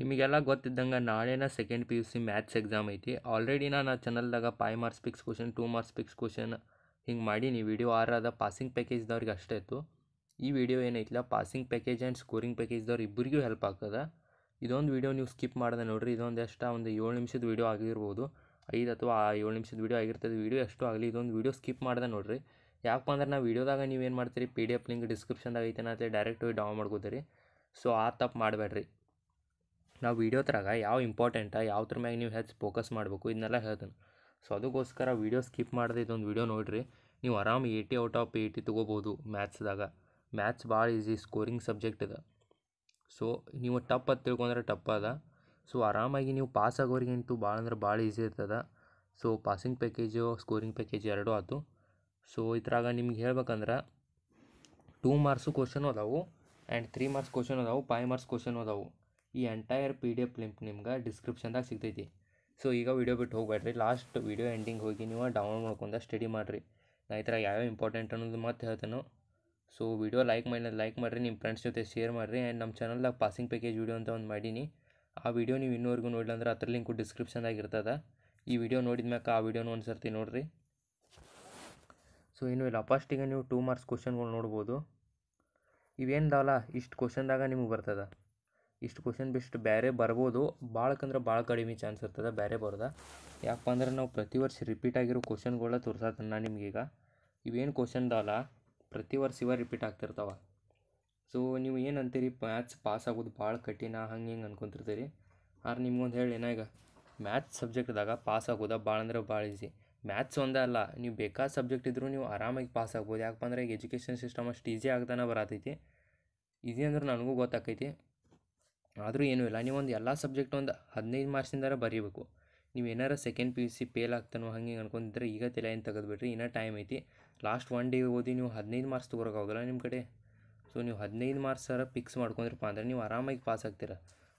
ನಿಮಗೆಲ್ಲ ಗೊತ್ತಿದ್ದಂಗೆ ನಾಳೆನ second P U C maths exam ಐತಿ ಆಲ್ರೆಡಿ ನಾನು ಚಾನಲ್ದಾಗ five marks fix question two marks fix question ಹಿಂಗೆ ಮಾಡಿ ನೀವು ವಿಡಿಯೋ ಆರಾದ ಪಾಸಿಂಗ್ ಪ್ಯಾಕೇಜ್ದವ್ರಿಗೆ ಅಷ್ಟೇ ಇತ್ತು ಈ ವಿಡಿಯೋ ಏನೈತಿಲ್ಲ passing package and scoring package ಇಬ್ಬರಿಗೂ ಹೆಲ್ಪ್ ಆಗ್ತದೆ ಇದೊಂದು ವಿಡಿಯೋ ನೀವು ಸ್ಕಿಪ್ ಮಾಡಿದೆ ನೋಡಿರಿ ಇದೊಂದು ಎಷ್ಟು ಒಂದು ಏಳು ನಿಮಿಷದ ವೀಡಿಯೋ ಆಗಿರ್ಬೋದು ಐದು ಅಥವಾ ಏಳು ನಿಮಿಷದ ವೀಡಿಯೋ ಆಗಿರ್ತದೆ ವೀಡಿಯೋ ಎಷ್ಟು ಆಗಲಿ ಇದೊಂದು ವೀಡಿಯೋ ಸ್ಕಿಪ್ ಮಾಡಿದೆ ನೋಡಿರಿ ಯಾಕಪ್ಪ ಅಂದ್ರೆ ನಾವು ವೀಡಿಯೋದಾಗ ನೀವು ಏನು ಮಾಡ್ತೀರಿ ಪಿ ಡಿ ಎಫ್ ಲಿಂಕ್ ಡಿಸ್ಕ್ರಿಪ್ಷನ್ದಾಗ ಐತೆ ಡೈರೆಕ್ಟ್ ಹೋಗಿ ಡೌನ್ ಮಾಡ್ಕೋತೀರಿ ಸೊ ಆ ತಪ್ಪು ಮಾಡಬೇಡ್ರಿ ನಾವು ವೀಡಿಯೋದ್ರಾಗ ಯಾವ ಇಂಪಾರ್ಟೆಂಟ ಯಾವ್ದ್ರ ಮ್ಯಾಗ ನೀವು ಹೆಚ್ಚು ಫೋಕಸ್ ಮಾಡಬೇಕು ಇದನ್ನೆಲ್ಲ ಹೇಳ್ತೀನಿ ಸೊ ಅದಕ್ಕೋಸ್ಕರ ವೀಡಿಯೋ ಸ್ಕಿಪ್ ಮಾಡದೆ ಇದೊಂದು ವೀಡಿಯೋ ನೋಡಿರಿ ನೀವು ಆರಾಮ್ ಏಯ್ಟಿ ಔಟ್ ಆಫ್ ಏಯ್ಟಿ ತೊಗೋಬೋದು ಮ್ಯಾಥ್ಸ್ದಾಗ ಮ್ಯಾಥ್ಸ್ ಭಾಳ ಈಸಿ ಸ್ಕೋರಿಂಗ್ ಸಬ್ಜೆಕ್ಟ್ ಇದೆ ಸೊ ನೀವು ಟಪ್ ಅದು ತಿಳ್ಕೊಂಡ್ರೆ ಟಪ್ ಅದ ಸೊ ಆರಾಮಾಗಿ ನೀವು ಪಾಸ್ ಆಗೋರಿಗಂತೂ ಭಾಳ ಅಂದ್ರೆ ಭಾಳ ಈಸಿ ಇರ್ತದೆ so passing package scoring package ಎರಡೂ ಆಯಿತು ಸೊ ಇದ್ರಾಗ ನಿಮ್ಗೆ ಹೇಳ್ಬೇಕಂದ್ರೆ ಟೂ ಮಾರ್ಕ್ಸು ಕ್ವಶನ್ ಅದಾವು ಆ್ಯಂಡ್ ತ್ರೀ ಮಾರ್ಕ್ಸ್ ಕ್ವಶನ್ ಅದಾವು ಫೈವ್ ಮಾರ್ಕ್ಸ್ ಕ್ವಶನ್ ಅದಾವು ಈ entire P D F link ನಿಮ್ಗೆ ಡಿಸ್ಕ್ರಿಪ್ಷನ್ದಾಗ ಸಿಗ್ತೈತಿ ಸೊ ಈಗ ವೀಡಿಯೋ ಬಿಟ್ಟು ಹೋಗ್ಬೇಡ್ರಿ ಲಾಸ್ಟ್ ವೀಡಿಯೋ ಎಂಡಿಂಗ್ ಹೋಗಿ ನೀವು ಡೌನ್ಲೋಡ್ ಮಾಡ್ಕೊಂಡು ಸ್ಟಡಿ ಮಾಡಿರಿ ನಾ ಈ ಥರ ಯಾವ್ಯಾವ ಇಂಪಾರ್ಟೆಂಟ್ ಅನ್ನೋದು ಮತ್ತೆ ಹೇಳ್ತೇನೆ ಸೊ ವೀಡಿಯೋ ಲೈಕ್ ಮಾಡಿ ಲೈಕ್ ಮಾಡಿರಿ ನಿಮ್ಮ ಫ್ರೆಂಡ್ಸ್ ಜೊತೆ ಶೇರ್ ಮಾಡಿರಿ ಆ್ಯಂಡ್ ನಮ್ಮ ಚಾನಲ್ದಾಗ ಪಾಸಿಂಗ್ ಪ್ಯಾಕೇಜ್ ವೀಡಿಯೋ ಅಂತ ಒಂದು ಮಾಡೀನಿ ಆ ವೀಡಿಯೋ ನೀವು ಇನ್ನೂವರೆಗೂ ನೋಡಿಲ್ಲ ಅಂದ್ರೆ ಅದ್ರ ಲಿಂಕು ಡಿಸ್ಕ್ರಿಪ್ಷನ್ದಾಗ ಇರ್ತದೆ ಈ ವಿಡಿಯೋ ನೋಡಿದ ಮ್ಯಾಕೆ ಆ ವಿಡಿಯೋನ ಒಂದ್ಸರ್ತಿ ನೋಡಿರಿ ಸೊ ಏನು ಇಲ್ಲ ಫಸ್ಟಿಗೆ ನೀವು ಟೂ ಮಾರ್ಕ್ಸ್ ಕ್ವಶನ್ಗಳು ನೋಡ್ಬೋದು ಇವೇನಿದಾವಲ್ಲ ಇಷ್ಟು ಕ್ವಶನ್ದಾಗ ನಿಮಗೆ ಬರ್ತದೆ ಇಷ್ಟು ಕ್ವಶನ್ ಬಿಷ್ಟು ಬೇರೆ ಬರ್ಬೋದು ಭಾಳಕ್ಕಂದ್ರೆ ಭಾಳ ಕಡಿಮೆ ಚಾನ್ಸ್ ಇರ್ತದೆ ಬೇರೆ ಬರೋದ ಯಾಕಪ್ಪ ಅಂದ್ರೆ ನಾವು ಪ್ರತಿ ವರ್ಷ ರಿಪೀಟ್ ಆಗಿರೋ ಕ್ವಶನ್ಗಳ ತೋರ್ಸತ್ತೆ ನಾನು ನಿಮಗೀಗ ಇವೇನು ಅಲ್ಲ ಪ್ರತಿ ವರ್ಷ ಇವ ರಿಪೀಟ್ ಆಗ್ತಿರ್ತಾವ ಸೊ ನೀವು ಏನು ಅಂತೀರಿ ಮ್ಯಾಥ್ಸ್ ಪಾಸ್ ಆಗೋದು ಭಾಳ ಕಠಿಣ ಹಂಗೆ ಹಿಂಗೆ ಅನ್ಕೊಂತಿರ್ತೀರಿ ಆದ್ರೆ ನಿಮ್ಗೊಂದು ಹೇಳಿ ಏನಾಗ ಮ್ಯಾಥ್ಸ್ ಸಬ್ಜೆಕ್ಟ್ದಾಗ ಪಾಸ್ ಆಗೋದ ಭಾಳ ಅಂದರೆ ಭಾಳ ಈಸಿ ಮ್ಯಾಥ್ಸ್ ಒಂದೇ ಅಲ್ಲ ನೀವು ಬೇಕಾದ ಸಬ್ಜೆಕ್ಟ್ ಇದ್ದರೂ ನೀವು ಆರಾಮಾಗಿ ಪಾಸ್ ಆಗ್ಬೋದು ಯಾಕಪ್ಪ ಅಂದರೆ ಈಗ ಎಜುಕೇಷನ್ ಸಿಸ್ಟಮ್ ಅಷ್ಟು ಈಸಿ ಆಗ್ತಾನೆ ಬರತೈತಿ ಈಸಿ ಅಂದ್ರೆ ನನಗೂ ಗೊತ್ತಾಕೈತಿ ಆದರೂ ಏನೂ ಇಲ್ಲ ಒಂದು ಎಲ್ಲ ಸಬ್ಜೆಕ್ಟ್ ಒಂದು ಹದಿನೈದು ಮಾರ್ಕ್ಸಿಂದಾರ ಬರೀಬೇಕು ನೀವು ಏನಾರ second P U C fail ಆಗ್ತಾನೋ ಹಂಗೆ ಅನ್ಕೊಂಡಿದ್ರೆ ಈಗ ತಲೆ ಏನು ತೆಗೆದುಬಿಡ್ರಿ ಇನ್ನೂ ಟೈಮ್ ಐತಿ ಲಾಸ್ಟ್ ಒನ್ ಡೇ ಓದಿ ನೀವು ಹದಿನೈದು ಮಾರ್ಕ್ಸ್ ತೊಗೊಳಕ್ಕಾಗಲ್ಲ ನಿಮ್ಮ ಕಡೆ ಸೊ ನೀವು ಹದಿನೈದು ಮಾರ್ಕ್ಸ್ ಸರ ಫಿಕ್ಸ್ ಮಾಡ್ಕೊಂಡ್ರಪ್ಪ ಅಂದ್ರೆ ನೀವು ಆರಾಮಾಗಿ ಪಾಸ್ ಆಗ್ತೀರ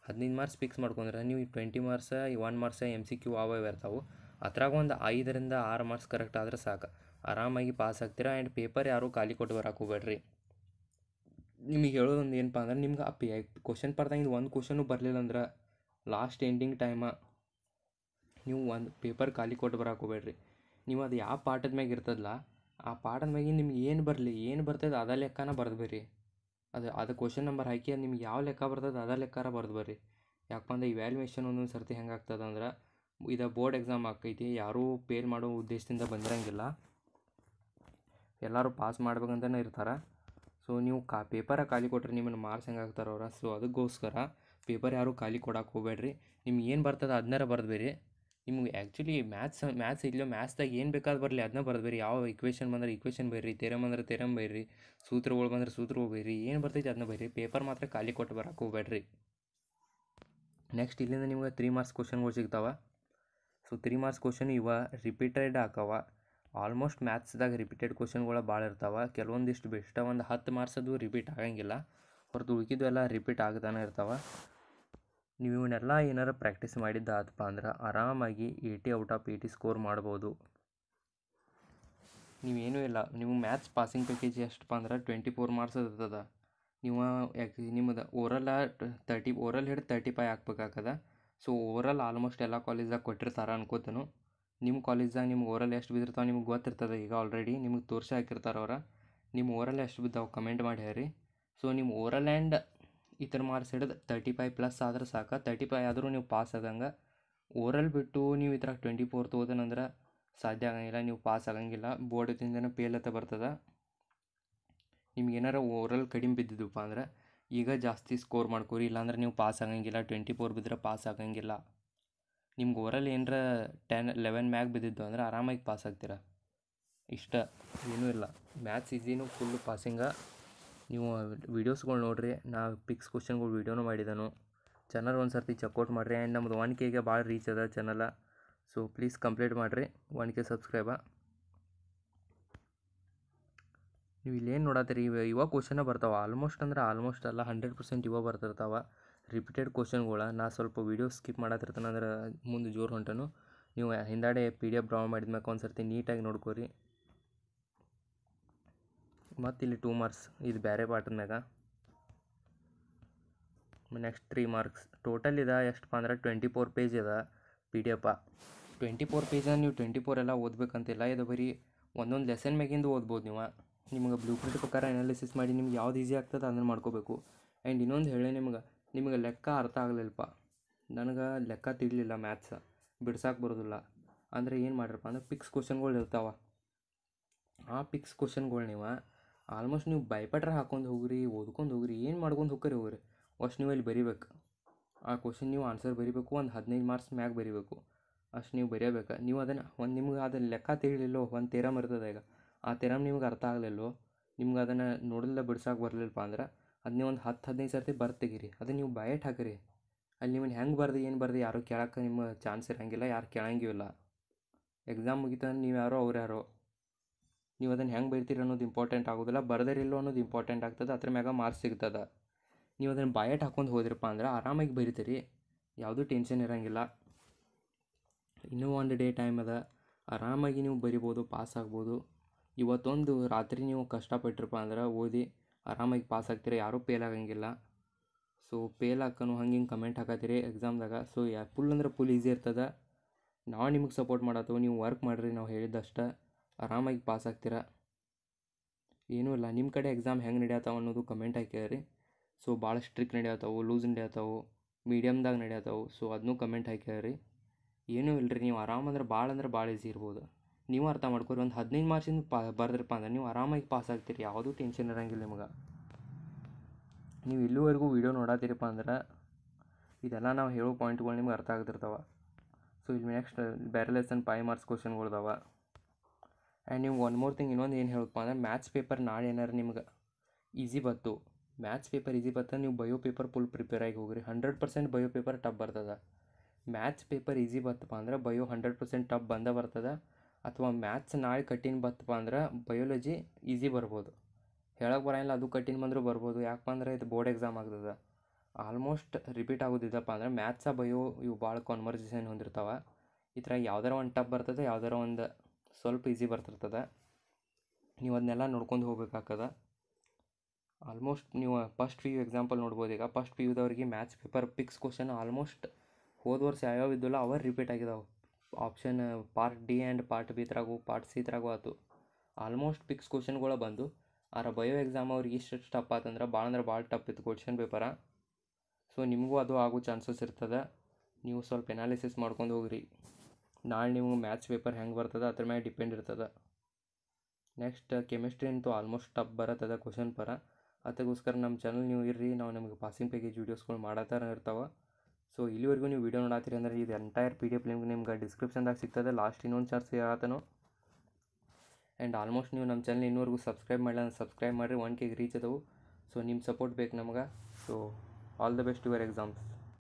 ಹದಿನೈದು ಮಾರ್ಕ್ಸ್ ಫಿಕ್ಸ್ ಮಾಡ್ಕೊಂಡ್ರೆ ನೀವು twenty marks one marks M C Q ಅವ ಇರ್ತಾವೆ ಅದ್ರಾಗ ಒಂದು ಐದರಿಂದ ಆರು ಮಾರ್ಕ್ಸ್ ಕರೆಕ್ಟ್ ಆದ್ರೆ ಸಾಕು ಆರಾಮಾಗಿ ಪಾಸ್ ಆಗ್ತೀರಾ ಆ್ಯಂಡ್ ಪೇಪರ್ ಯಾರೂ ಖಾಲಿ ಕೊಟ್ಟು ಬರಕ್ಕೆ ನಿಮಗೆ ಹೇಳೋದೊಂದು ಏನಪ್ಪ ಅಂದ್ರೆ ನಿಮ್ಗೆ ಅಪ್ಪಿ ಕ್ವಶನ್ ಒಂದು ಕ್ವಶನು ಬರಲಿಲ್ಲ ಅಂದ್ರೆ ಲಾಸ್ಟ್ ಎಂಡಿಂಗ್ ಟೈಮ ನೀವು ಒಂದು ಪೇಪರ್ ಖಾಲಿ ಕೊಟ್ಟು ಬರಕ್ಕೆ ಹೋಗ್ಬೇಡ್ರಿ ನೀವು ಅದು ಯಾವ ಪಾಠದ ಮ್ಯಾಗ ಇರ್ತದಲ್ಲ ಆ ಪಾಠದ ಮ್ಯಾಗಿನ ನಿಮ್ಗೆ ಏನು ಬರಲಿ ಏನು ಬರ್ತದೆ ಅದ ಲೆಕ್ಕನ ಬರೆದು ಬರ್ರಿ ಅದು ಅದು ಕ್ವಶನ್ ನಂಬರ್ ಹಾಕಿ ಅದು ನಿಮ್ಗೆ ಯಾವ ಲೆಕ್ಕ ಬರ್ತದೆ ಅದ ಲೆಕ್ಕಾರ ಬರೆದು ಬರ್ರಿ ಯಾಕಪ್ಪ ಈ ಇವ್ಯಾಲ್ಯೂಯೇಷನ್ ಒಂದೊಂದು ಸರ್ತಿ ಹೆಂಗೆ ಆಗ್ತದೆ ಅಂದ್ರೆ ಇದು ಬೋರ್ಡ್ ಎಕ್ಸಾಮ್ ಆಕೈತಿ ಯಾರೂ ಫೇಲ್ ಮಾಡೋ ಉದ್ದೇಶದಿಂದ ಬಂದಿರಂಗಿಲ್ಲ ಎಲ್ಲರೂ ಪಾಸ್ ಮಾಡ್ಬೇಕಂತಲೇ ಇರ್ತಾರೆ ಸೊ ನೀವು ಕಾ ಪೇಪರ ಖಾಲಿ ಕೊಟ್ಟರೆ ನಿಮ್ಮನ್ನು ಮಾರ್ಕ್ಸ್ ಹೆಂಗೆ ಹಾಕ್ತಾರೆ ಅವ್ರು ಸೊ ಅದಕ್ಕೋಸ್ಕರ ಪೇಪರ್ ಯಾರು ಖಾಲಿ ಕೊಡಕ್ಕೆ ಹೋಗ್ಬೇಡ್ರಿ ನಿಮ್ಗೆ ಏನು ಬರ್ತದೆ ಅದನ್ನಾರ ಬರೆದ್ಬೇರಿ ನಿಮ್ಗೆ ಆ್ಯಕ್ಚುಲಿ ಮ್ಯಾಥ್ಸ್ ಮ್ಯಾಥ್ಸ್ ಇಲ್ಲೋ ಮ್ಯಾಥ್ಸ್ದಾಗ ಏನು ಬೇಕಾದ ಬರಲಿ ಅದನ್ನ ಬರೆದ್ಬೇರಿ ಯಾವ ಇಕ್ವೇಷನ್ ಬಂದರೆ ಇಕ್ವೇಷನ್ ಬೈರಿ ತೆರಮ್ ಬಂದ್ರೆ ತೆರಮ್ ಬೈರಿ ಸೂತ್ರಗಳು ಬಂದರೆ ಸೂತ್ರಗಳು ಬೈರಿ ಏನು ಬರ್ತೈತಿ ಅದನ್ನ ಬೈರಿ ಪೇಪರ್ ಮಾತ್ರ ಖಾಲಿ ಕೊಟ್ಟು ಬರಕ್ಕೆ ಹೋಗಬೇಡ್ರಿ ನೆಕ್ಸ್ಟ್ ಇಲ್ಲಿಂದ ನಿಮ್ಗೆ ತ್ರೀ ಮಾರ್ಕ್ಸ್ ಕ್ವಶನ್ಗಳು ಸಿಗ್ತಾವ ಸೊ ತ್ರೀ ಮಾರ್ಕ್ಸ್ ಕ್ವಶನ್ ಇವ ರಿಪೀಟೆಡ್ ಹಾಕವ ಆಲ್ಮೋಸ್ಟ್ ಮ್ಯಾಥ್ಸ್ದಾಗ ರಿಪೀಟೆಡ್ ಕ್ವಶನ್ಗಳು ಭಾಳ ಇರ್ತಾವೆ ಕೆಲವೊಂದಿಷ್ಟು ಬೆಸ್ಟ ಒಂದು ಹತ್ತು ಅದು ರಿಪೀಟ್ ಆಗಂಗಿಲ್ಲ ಹೊರತು ಉಳ್ದಿದ್ದು ಎಲ್ಲ ರಿಪೀಟ್ ಆಗ್ತಾನೆ ಇರ್ತಾವೆ ನೀವು ಇವನ್ನೆಲ್ಲ ಪ್ರ್ಯಾಕ್ಟೀಸ್ ಪ್ರಾಕ್ಟೀಸ್ ಆತಪ್ಪ ಅಂದ್ರೆ ಆರಾಮಾಗಿ eighty out of eighty score ಮಾಡ್ಬೋದು ನೀವೇನೂ ಇಲ್ಲ ನೀವು ಮ್ಯಾಥ್ಸ್ ಪಾಸಿಂಗ್ ಪ್ಯಾಕೇಜ್ ಎಷ್ಟಪ್ಪ ಅಂದ್ರೆ ಟ್ವೆಂಟಿ ಫೋರ್ ಮಾರ್ಕ್ಸ್ ಇರ್ತದೆ ನೀವು ಯಾಕೆ ನಿಮ್ಮದು ಓರಲ್ಲ ತರ್ಟಿ ಓರಲ್ ಹಿಡಿದು ತರ್ಟಿ ಫೈ ಹಾಕ್ಬೇಕಾಗ್ತದೆ ಸೊ ಓವರಲ್ ಆಲ್ಮೋಸ್ಟ್ ಎಲ್ಲ ಕಾಲೇಜ್ದಾಗ ಕೊಟ್ಟಿರ್ತಾರೆ ಅನ್ಕೋತನು ನಿಮ್ಮ ಕಾಲೇಜ್ದಾಗ ನಿಮ್ಗೆ ಓರಲ್ ಎಷ್ಟು ಬಿದ್ದಿರ್ತಾವೆ ನಿಮ್ಗೆ ಗೊತ್ತಿರ್ತದೆ ಈಗ ಆಲ್ರೆಡಿ ನಿಮಗೆ ತೋರಿಸಿ ಹಾಕಿರ್ತಾರೆ ಅವ್ರು ನಿಮ್ಮ ಓರಲ್ ಎಷ್ಟು ಬಿದ್ದಾವೆ ಕಮೆಂಟ್ ಮಾಡಿ ಹೇಳಿ ಸೊ ನಿಮ್ಮ ಓರಲ್ ಆ್ಯಂಡ್ ಈ ಥರ ಮಾರ್ಕ್ಸ್ ಹಿಡಿದು ತರ್ಟಿ ಫೈವ್ ಪ್ಲಸ್ ಆದ್ರೆ ಸಾಕು ತರ್ಟಿ ಫೈವ್ ಆದರೂ ನೀವು ಪಾಸ್ ಆದಂಗೆ ಓರಲ್ ಬಿಟ್ಟು ನೀವು ಇದ್ರಾಗ ಟ್ವೆಂಟಿ ಫೋರ್ ಓದನಂದ್ರೆ ಸಾಧ್ಯ ಆಗಂಗಿಲ್ಲ ನೀವು ಪಾಸ್ ಆಗಂಗಿಲ್ಲ ಬೋರ್ಡ್ದಿಂದನೇ ಫೇಲ್ ಅಂತ ಬರ್ತದೆ ನಿಮ್ಗೆ ಏನಾರ ಓರಲ್ ಕಡಿಮೆ ಬಿದ್ದಿದ್ದಪ್ಪ ಅಂದ್ರೆ ಈಗ ಜಾಸ್ತಿ ಸ್ಕೋರ್ ಮಾಡ್ಕೋರಿ ಇಲ್ಲಾಂದ್ರೆ ನೀವು ಪಾಸ್ ಆಗಂಗಿಲ್ಲ ಟ್ವೆಂಟಿ ಫೋರ್ ಬಿದ್ದರೆ ಪಾಸ್ ಆಗಂಗಿಲ್ಲ ನಿಮ್ಗೆ ಓರಲ್ಲಿ ಏನರ ಟೆನ್ ಲೆವೆನ್ ಮ್ಯಾಕ್ ಬಿದ್ದಿದ್ದು ಅಂದ್ರೆ ಆರಾಮಾಗಿ ಪಾಸ್ ಆಗ್ತೀರಾ ಇಷ್ಟ ಏನೂ ಇಲ್ಲ ಮ್ಯಾಥ್ಸ್ ಈಸಿನೂ ಫುಲ್ ಪಾಸಿಂಗ ನೀವು ವೀಡಿಯೋಸ್ಗಳು ನೋಡಿರಿ ನಾ ಪಿಕ್ಸ್ ಕ್ವಶನ್ಗಳು ವೀಡಿಯೋನೂ ಮಾಡಿದನು ಚಾನಲ್ ಒಂದು ಸರ್ತಿ ಚೆಕ್ಔಟ್ ಮಾಡಿರಿ ಆ್ಯಂಡ್ ನಮ್ದು ಒನ್ ಕೆಗೆ ಭಾಳ ರೀಚ್ ಅದ ಚಾನಲ ಸೊ ಪ್ಲೀಸ್ ಕಂಪ್ಲೀಟ್ ಮಾಡಿರಿ ಒನ್ ಕೆ ಸಬ್ಸ್ಕ್ರೈಬ ನೀವು ಇಲ್ಲೇನು ನೋಡತ್ತೀರಿ ಇವಾಗ ಕ್ವಶನ ಬರ್ತಾವೆ ಆಲ್ಮೋಸ್ಟ್ ಅಂದ್ರೆ ಆಲ್ಮೋಸ್ಟ್ ಅಲ್ಲ ಹಂಡ್ರೆಡ್ ಪರ್ಸೆಂಟ್ ಇವಾಗ ಬರ್ತಿರ್ತಾವೆ ರಿಪೀಟೆಡ್ ಕ್ವಶನ್ಗಳ ನಾ ಸ್ವಲ್ಪ ವೀಡಿಯೋ ಸ್ಕಿಪ್ ಮಾಡತ್ತಿರ್ತಾನೆ ಅಂದ್ರೆ ಮುಂದೆ ಜೋರು ಹೊಂಟನು ನೀವು ಹಿಂದಾಡೆ ಪಿ ಡಿ ಎಫ್ ಡ್ರಾ ಮಾಡಿದ ಒಂದು ಸರ್ತಿ ನೀಟಾಗಿ ನೋಡ್ಕೋರಿ ಮತ್ತು ಇಲ್ಲಿ ಟೂ ಮಾರ್ಕ್ಸ್ ಇದು ಬೇರೆ ಪಾಠದ ಮ್ಯಾಗ ನೆಕ್ಸ್ಟ್ ತ್ರೀ ಮಾರ್ಕ್ಸ್ ಟೋಟಲ್ ಇದೆ ಎಷ್ಟಪ್ಪ ಅಂದ್ರೆ ಟ್ವೆಂಟಿ ಫೋರ್ ಪೇಜ್ ಇದೆ P D F twenty four page ನೀವು ಟ್ವೆಂಟಿ ಫೋರ್ ಎಲ್ಲ ಓದಬೇಕಂತಿಲ್ಲ ಇದು ಬರೀ ಒಂದೊಂದು ಲೆಸನ್ ಮ್ಯಾಗಿಂದು ಓದ್ಬೋದು ನೀವು ನಿಮಗೆ ಬ್ಲೂ ಪ್ರಿಂಟ್ ಪ್ರಕಾರ ಅನಾಲಿಸಿಸ್ ಮಾಡಿ ನಿಮ್ಗೆ ಯಾವ್ದು ಈಸಿ ಆಗ್ತದೆ ಅದನ್ನು ಮಾಡ್ಕೋಬೇಕು ಆ್ಯಂಡ್ ಇನ್ನೊಂದು ಹೇಳಿ ನಿಮ್ಗೆ ನಿಮಗೆ ಲೆಕ್ಕ ಅರ್ಥ ಆಗ್ಲಿಲ್ಲಪ್ಪ ನನಗೆ ಲೆಕ್ಕ ತಿಳಿಲಿಲ್ಲ ಮ್ಯಾಥ್ಸ್ ಬಿಡ್ಸೋಕೆ ಬರೋದಿಲ್ಲ ಅಂದರೆ ಏನು ಮಾಡಿರಪ್ಪ ಅಂದ್ರೆ ಪಿಕ್ಸ್ ಕ್ವಶನ್ಗಳು ಇರ್ತಾವೆ ಆ ಪಿಕ್ಸ್ ಕ್ವಶನ್ಗಳು ನೀವು ಆಲ್ಮೋಸ್ಟ್ ನೀವು ಭಯಪಟ್ರೆ ಹಾಕೊಂಡು ಹೋಗ್ರಿ ಓದ್ಕೊಂಡು ಹೋಗ್ರಿ ಏನು ಮಾಡ್ಕೊಂಡು ಹೋಗ್ರಿ ಹೋಗ್ರಿ ಅಷ್ಟು ನೀವು ಇಲ್ಲಿ ಬರಿಬೇಕು ಆ ಕ್ವಶನ್ ನೀವು ಆನ್ಸರ್ ಬರಿಬೇಕು ಒಂದು ಹದಿನೈದು ಮಾರ್ಕ್ಸ್ ಮ್ಯಾಗ ಬರಿಬೇಕು ಅಷ್ಟು ನೀವು ಬರೆಯಬೇಕು ನೀವು ಅದನ್ನು ಒಂದು ನಿಮ್ಗೆ ಅದನ್ನು ಲೆಕ್ಕ ತಿಳಿಲಿಲ್ಲೋ ಒಂದು ತೆರಮ್ ಇರ್ತದೆ ಈಗ ಆ ತೆರಮ್ ನಿಮ್ಗೆ ಅರ್ಥ ಆಗಲಿಲ್ಲೋ ನಿಮ್ಗೆ ಅದನ್ನು ನೋಡಲ್ಲ ಬಿಡ್ಸಕ್ಕೆ ಬರಲಿಲ್ಲಪ್ಪ ಅಂದ್ರೆ ಅದು ಒಂದು ಹತ್ತು ಹದಿನೈದು ಸರ್ತಿ ಬರ್ದು ಅದು ನೀವು ಬಯಟ್ ಹಾಕಿರಿ ಅಲ್ಲಿ ನಿಮ್ಮನ್ನು ಹೆಂಗೆ ಬರ್ದು ಏನು ಬರ್ದು ಯಾರು ಕೇಳಕ್ಕೆ ನಿಮ್ಮ ಚಾನ್ಸ್ ಇರೋಂಗಿಲ್ಲ ಯಾರು ಕೇಳಂಗೂ ಇಲ್ಲ ಎಕ್ಸಾಮ್ ಅಂದ್ರೆ ನೀವು ಯಾರೋ ಅವ್ರು ಯಾರೋ ನೀವು ಅದನ್ನು ಹೆಂಗೆ ಬರಿತೀರಿ ಅನ್ನೋದು ಇಂಪಾರ್ಟೆಂಟ್ ಆಗೋದಿಲ್ಲ ಬರ್ದಿರಿಲ್ಲೋ ಅನ್ನೋದು ಇಂಪಾರ್ಟೆಂಟ್ ಆಗ್ತದೆ ಅದ್ರ ಮ್ಯಾಗ ಮಾರ್ಕ್ಸ್ ಸಿಗ್ತದೆ ನೀವು ಅದನ್ನು ಬಯಟ್ ಹಾಕೊಂಡು ಹೋದ್ರಪ್ಪ ಅಂದ್ರೆ ಆರಾಮಾಗಿ ಬರಿತೀರಿ ಯಾವುದೂ ಟೆನ್ಷನ್ ಇರೋಂಗಿಲ್ಲ ಇನ್ನೂ ಒಂದು ಡೇ ಟೈಮ್ ಅದ ಆರಾಮಾಗಿ ನೀವು ಬರಿಬೋದು ಪಾಸ್ ಆಗ್ಬೋದು ಇವತ್ತೊಂದು ರಾತ್ರಿ ನೀವು ಕಷ್ಟಪಟ್ಟಿರಪ್ಪ ಅಂದ್ರೆ ಓದಿ ಆರಾಮಾಗಿ ಪಾಸ್ ಆಗ್ತೀರ ಯಾರೂ ಫೇಲ್ ಆಗಂಗಿಲ್ಲ ಸೊ ಫೇಲ್ ಹಾಕೋನು ಹಂಗೆ ಹಿಂಗೆ ಕಮೆಂಟ್ ಹಾಕತ್ತೀರಿ ಎಕ್ಸಾಮ್ದಾಗ ಸೊ ಯಾ ಪುಲ್ ಅಂದ್ರೆ ಪುಲ್ ಈಸಿ ಇರ್ತದೆ ನಾವು ನಿಮಗೆ ಸಪೋರ್ಟ್ ಮಾಡತ್ತೋ ನೀವು ವರ್ಕ್ ಮಾಡಿರಿ ನಾವು ಹೇಳಿದ್ದಷ್ಟು ಆರಾಮಾಗಿ ಪಾಸ್ ಆಗ್ತೀರ ಏನೂ ಇಲ್ಲ ನಿಮ್ಮ ಕಡೆ ಎಕ್ಸಾಮ್ ಹೆಂಗೆ ನಡೆಯತ್ತವ ಅನ್ನೋದು ಕಮೆಂಟ್ ಹಾಕ್ಯಾರಿ ಸೊ ಭಾಳ ಸ್ಟ್ರಿಕ್ ನಡೆಯತ್ತವು ಲೂಸ್ ನಡೆಯತ್ತವು ಮೀಡಿಯಮ್ದಾಗ ನಡೆಯತ್ತವು ಸೊ ಅದನ್ನೂ ಕಮೆಂಟ್ ಹಾಕ್ಯಾರಿ ಏನೂ ಇಲ್ಲರಿ ನೀವು ಆರಾಮಂದ್ರೆ ಭಾಳ ಅಂದ್ರೆ ಭಾಳ ಈಸಿ ಇರ್ಬೋದು ನೀವು ಅರ್ಥ ಮಾಡ್ಕೊರಿ ಒಂದು ಹದಿನೈದು ಮಾರ್ಕ್ಸಿಂದ ಪಾ ಬರೆದ್ರಪ್ಪ ಅಂದ್ರೆ ನೀವು ಆರಾಮಾಗಿ ಪಾಸ್ ಆಗ್ತೀರಿ ಯಾವುದೂ ಟೆನ್ಷನ್ ಇರಂಗಿಲ್ಲ ನಿಮಗೆ ನೀವು ಇಲ್ಲಿವರೆಗೂ ವೀಡಿಯೋ ನೋಡತ್ತೀರಪ್ಪ ಅಂದ್ರೆ ಇದೆಲ್ಲ ನಾವು ಹೇಳೋ ಪಾಯಿಂಟ್ಗಳು ನಿಮ್ಗೆ ಅರ್ಥ ಆಗ್ತಿರ್ತಾವೆ ಸೊ ಇಲ್ಲಿ ನೆಕ್ಸ್ಟ್ ಬೇರೆ ಲೆಸನ್ ಫೈವ್ ಮಾರ್ಕ್ಸ್ ಕ್ವಶನ್ಗಳಿದಾವೆ ಆ್ಯಂಡ್ ನೀವು ಒನ್ ಮೋರ್ ಥಿಂಗ್ ಇನ್ನೊಂದು ಏನು ಹೇಳಪ್ಪ ಅಂದ್ರೆ ಮ್ಯಾಥ್ಸ್ ಪೇಪರ್ ನಾಳೆ ಏನಾರು ನಿಮ್ಗೆ ಈಸಿ ಬತ್ತು ಮ್ಯಾಥ್ಸ್ ಪೇಪರ್ ಈಸಿ ಬತ್ತ ನೀವು ಬಯೋ ಪೇಪರ್ ಫುಲ್ ಪ್ರಿಪೇರ್ ಆಗಿ ಹೋಗ್ರಿ hundred percent bio paper tough ಬರ್ತದೆ ಮ್ಯಾಥ್ಸ್ ಪೇಪರ್ ಈಸಿ ಬತ್ತಪ್ಪ ಅಂದ್ರೆ ಬಯೋ ಹಂಡ್ರೆಡ್ ಪರ್ಸೆಂಟ್ ಟಪ್ ಬಂದೇ ಬರ್ತದೆ ಅಥವಾ ಮ್ಯಾಥ್ಸ್ ನಾಳೆ ಕಟ್ಟಿನ್ ಬತ್ತಪ್ಪ ಅಂದ್ರೆ ಬಯೋಲಜಿ ಈಸಿ ಬರ್ಬೋದು ಹೇಳಕ್ಕೆ ಬರೋಲ್ಲ ಅದು ಕಟ್ಟಿನ್ ಬಂದರೂ ಬರ್ಬೋದು ಯಾಕಪ್ಪ ಅಂದ್ರೆ ಇದು ಬೋರ್ಡ್ ಎಕ್ಸಾಮ್ ಆಗ್ತದೆ ಆಲ್ಮೋಸ್ಟ್ ರಿಪೀಟ್ ಆಗೋದಿದ್ದಪ್ಪ ಅಂದರೆ ಅಂದ್ರೆ ಮ್ಯಾಥ್ಸ ಬಯೋ ಇವು ಭಾಳ ಕಾನ್ವರ್ಸೇಷನ್ ಹೊಂದಿರ್ತಾವೆ ಥರ ಯಾವ್ದಾರ ಒಂದು ಟಪ್ ಬರ್ತದೆ ಯಾವ್ದಾರ ಒಂದು ಸ್ವಲ್ಪ ಈಸಿ ಬರ್ತಿರ್ತದೆ ನೀವು ಅದನ್ನೆಲ್ಲ ನೋಡ್ಕೊಂಡು ಹೋಗ್ಬೇಕಾಗ್ತದೆ ಆಲ್ಮೋಸ್ಟ್ ನೀವು ಫಸ್ಟ್ ಪಿ ಯು ಎಕ್ಸಾಂಪಲ್ ನೋಡ್ಬೋದು ಈಗ ಫಸ್ಟ್ ಪಿ ಯುದವ್ರಿಗೆ maths paper fix question almost ಹೋದ ವರ್ಷ ಯಾವ್ಯಾವ ಇದ್ದಲ್ಲ ಅವ ರಿಪೀಟ್ ಆಗಿದಾವೆ option part D and part ಬಿದ್ರಾಗೂ ಪಾರ್ಟ್ ಸಿದ್ರಾಗೂ ಆಯ್ತು ಆಲ್ಮೋಸ್ಟ್ ಪಿಕ್ಸ್ ಕ್ವಶನ್ಗಳು ಬಂದು ಆರ ಬಯೋ ಎಕ್ಸಾಮ್ ಅವ್ರಿಗೆ ಇಷ್ಟು ಟಪ್ ಆತಂದ್ರೆ ಭಾಳ ಅಂದ್ರೆ ಭಾಳ ಟಪ್ ಇತ್ತು ಕ್ವಶನ್ ಪೇಪರ ಸೊ ನಿಮಗೂ ಅದು ಆಗೋ ಚಾನ್ಸಸ್ ಇರ್ತದೆ ನೀವು ಸ್ವಲ್ಪ ಎನಾಲಿಸಿಸ್ ಮಾಡ್ಕೊಂಡು ಹೋಗ್ರಿ ನಾಳೆ ನಿಮ್ಗೆ ಮ್ಯಾಥ್ಸ್ ಪೇಪರ್ ಹೆಂಗೆ ಬರ್ತದೆ ಅದ್ರ ಮ್ಯಾಲೆ ಡಿಪೆಂಡ್ ಇರ್ತದೆ ನೆಕ್ಸ್ಟ್ ಕೆಮಿಸ್ಟ್ರಿ ಅಂತೂ ಆಲ್ಮೋಸ್ಟ್ ಟಪ್ ಬರತ್ತದ ಕ್ವಶನ್ ಪರ ಅದಕ್ಕೋಸ್ಕರ ನಮ್ಮ ಚಾನಲ್ ನೀವು ಇರ್ರಿ ನಾವು ನಿಮಗೆ ಪಾಸಿಂಗ್ ಪ್ಯಾಕೇಜ್ ವೀಡಿಯೋಸ್ಗಳು ಮಾಡತ್ತಾರ ಇರ್ತಾವೆ ಸೊ ಇಲ್ಲಿವರೆಗೂ ನೀವು ವೀಡಿಯೋ ನೋಡತ್ತೀರಿ ಅಂದರೆ ಇದು entire P D F link ನಿಮ್ಗೆ ಡಿಸ್ಕ್ರಿಪ್ಷನ್ದಾಗ ಸಿಗ್ತದೆ ಲಾಸ್ಟ್ ಇನ್ನೊಂದು ಚಾರ್ಜ್ ಸಿಗತ್ತಾನೋ ಆ್ಯಂಡ್ ಆಲ್ಮೋಸ್ಟ್ ನೀವು ನಮ್ಮ ಚಾನಲ್ ಇನ್ನೂವರೆಗೂ ಸಬ್ಸ್ಕ್ರೈಬ್ ಅಂದ್ರೆ ಸಬ್ಸ್ಕ್ರೈಬ್ ಮಾಡಿರಿ ಒನ್ ಕೆಗೆ ರೀಚ್ ಅದವು ಸೊ ನಿಮ್ಮ ಸಪೋರ್ಟ್ ಬೇಕು ನಮಗೆ so all the best your exams